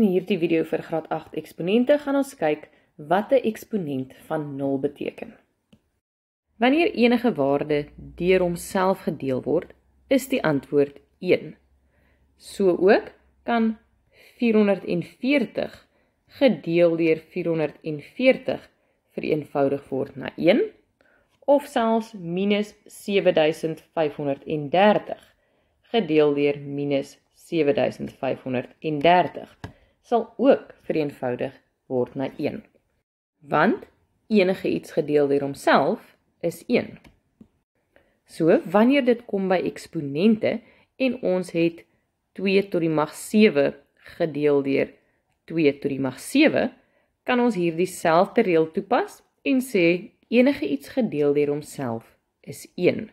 In hierdie video vir graad 8 eksponente gaan ons kyk wat 'n eksponent van 0 beteken. Wanneer enige waarde deur homself gedeel word, is die antwoord 1. So ook kan 440 gedeel deur 440 vereenvoudig word na 1 of selfs minus 7530 gedeel deur minus 7530 sal ook vereenvoudig word na 1. Want enige iets gedeel deur homself is 1. So wanneer dit kom by eksponente en ons het 2 tot die mag 7 gedeel deur 2 tot die mag 7, kan ons hierdie selfde reël toepas en sê enige iets gedeel deur homself is 1.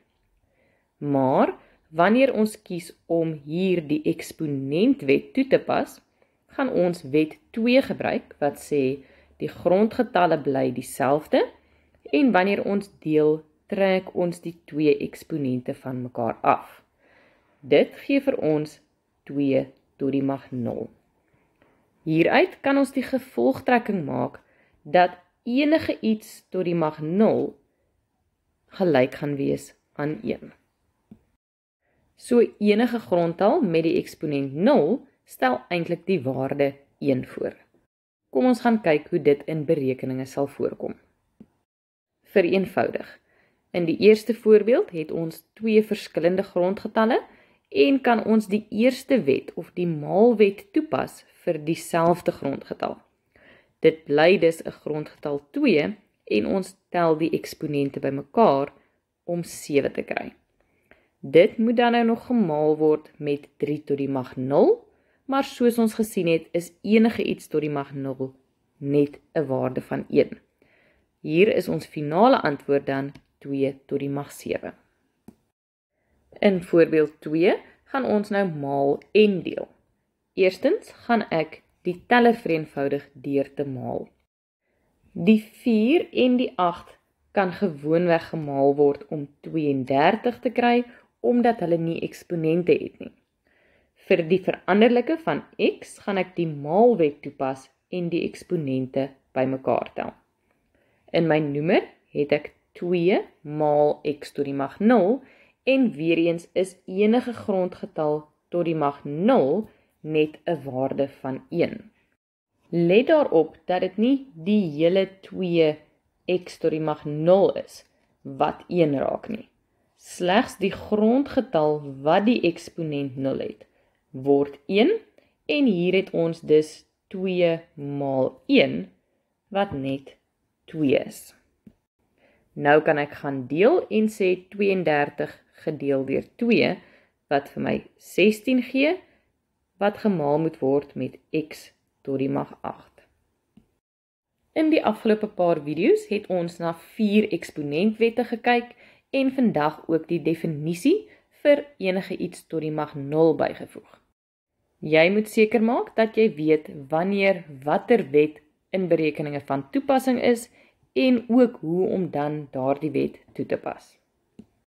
Maar wanneer ons kies om hier die eksponentwet toe te pas, gaan ons wet 2 gebruik wat sê die grondgetalle bly dieselfde en wanneer ons deel, trek ons die twee eksponente van mekaar af. Dit gee vir ons 2 tot die mag 0. Hieruit kan ons die gevolgtrekking maak dat enige iets tot die mag 0 gelyk gaan wees aan 1. So enige grondtal met die eksponent 0 stel eintlik die waarde 1 voor. Kom ons gaan kyk hoe dit in berekeninge sal voorkom. Vereenvoudig. In die eerste voorbeeld het ons twee verskillende grondgetalle en kan ons die eerste wet of die maalwet toepas vir dieselfde grondgetal. Dit bly dus 'n grondgetal 2 en ons tel die eksponente bymekaar om 7 te kry. Dit moet dan nou nog gemaal word met 3 tot die mag maar soos ons gesien het, is enige iets tot die mag 0 net 'n waarde van 1. Hier is ons finale antwoord dan 2 tot die mag 7. In voorbeeld 2 gaan ons nou maal en deel. Eerstens gaan ek die telle vereenvoudig deur te maal. Die 4 en die 8 kan gewoonweg gemaal word om 32 te kry omdat hulle nie eksponente het nie. Vir die veranderlike van x gaan ek die maalwet toepas en die eksponente bymekaar tel. In my noemer het ek 2 maal x tot die mag 0 en weer eens is enige grondgetal tot die mag 0 net 'n waarde van 1. Let daarop dat dit nie die hele 2 x tot die mag 0 is wat 1 raak nie. Slegs die grondgetal wat die eksponent 0 het word 1 en hier het ons dus 2 maal 1 wat net 2 is. Nou kan ek gaan deel en sê 32 gedeel deur 2 wat vir my 16 gee wat gemaal moet word met x tot die mag 8. In die afgelope paar video's het ons na vier eksponentwette gekyk en vandag ook die definisie vir enige iets tot die mag 0 bygevoeg. Jy moet seker maak dat jy weet wanneer watter wet in berekeninge van toepassing is en ook hoe om dan daardie wet toe te pas.